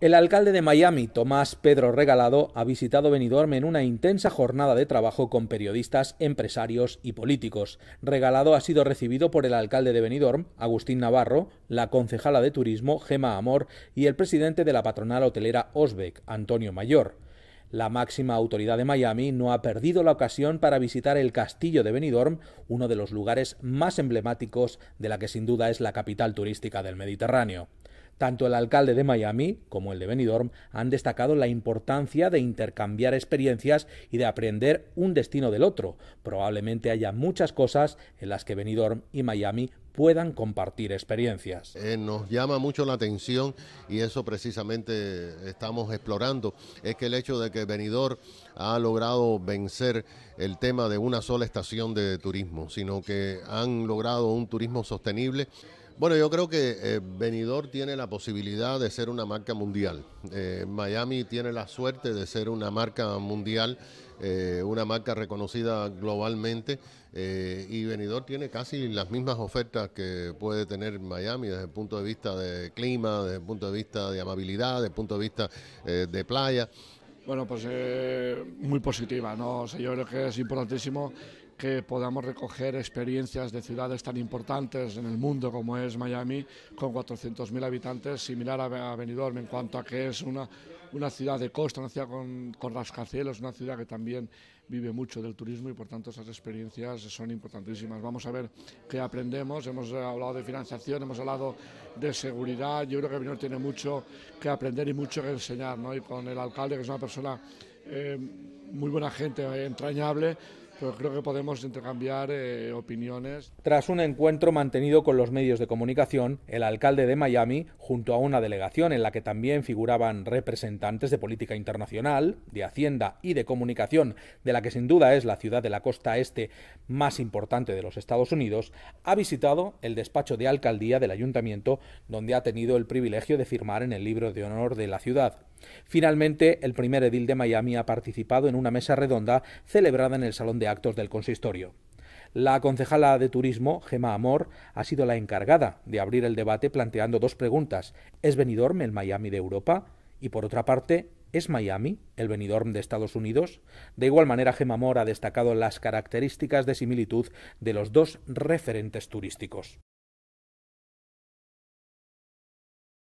El alcalde de Miami, Tomás Pedro Regalado, ha visitado Benidorm en una intensa jornada de trabajo con periodistas, empresarios y políticos. Regalado ha sido recibido por el alcalde de Benidorm, Agustín Navarro, la concejala de turismo, Gema Amor, y el presidente de la patronal hotelera Osbeck, Antonio Mayor. La máxima autoridad de Miami no ha perdido la ocasión para visitar el castillo de Benidorm, uno de los lugares más emblemáticos de la que sin duda es la capital turística del Mediterráneo. Tanto el alcalde de Miami como el de Benidorm han destacado la importancia de intercambiar experiencias y de aprender un destino del otro. Probablemente haya muchas cosas en las que Benidorm y Miami puedan compartir experiencias. Eh, nos llama mucho la atención y eso precisamente estamos explorando, es que el hecho de que Benidorm ha logrado vencer el tema de una sola estación de turismo, sino que han logrado un turismo sostenible bueno, yo creo que Venidor eh, tiene la posibilidad de ser una marca mundial. Eh, Miami tiene la suerte de ser una marca mundial, eh, una marca reconocida globalmente. y Venidor tiene casi las mismas ofertas que puede tener Miami desde el punto de vista de clima, desde el punto de vista de amabilidad, desde el punto de vista de playa. Bueno, pues muy positiva, ¿no? O yo creo que es importantísimo que podamos recoger experiencias de ciudades tan importantes en el mundo como es Miami, con 400.000 habitantes, similar a Benidorm en cuanto a que es una, ciudad de costa, una ciudad con, rascacielos, una ciudad que también vive mucho del turismo y por tanto esas experiencias son importantísimas. Vamos a ver qué aprendemos. Hemos eh, hablado de financiación, hemos hablado de seguridad. Yo creo que Benidorm tiene mucho que aprender y mucho que enseñar. ¿no? Y con el alcalde, que es una persona eh, muy buena gente, entrañable, creo que podemos intercambiar eh, opiniones. Tras un encuentro mantenido con los medios de comunicación, el alcalde de Miami, junto a una delegación en la que también figuraban representantes de política internacional, de Hacienda y de comunicación, de la que sin duda es la ciudad de la costa este más importante de los Estados Unidos, ha visitado el despacho de alcaldía del ayuntamiento, donde ha tenido el privilegio de firmar en el libro de honor de la ciudad. Finalmente, el primer edil de Miami ha participado en una mesa redonda celebrada en el Salón de Actos del Consistorio. La concejala de Turismo, Gema Amor, ha sido la encargada de abrir el debate planteando dos preguntas. ¿Es Benidorm el Miami de Europa? Y por otra parte, ¿Es Miami el Benidorm de Estados Unidos? De igual manera, Gema Amor ha destacado las características de similitud de los dos referentes turísticos.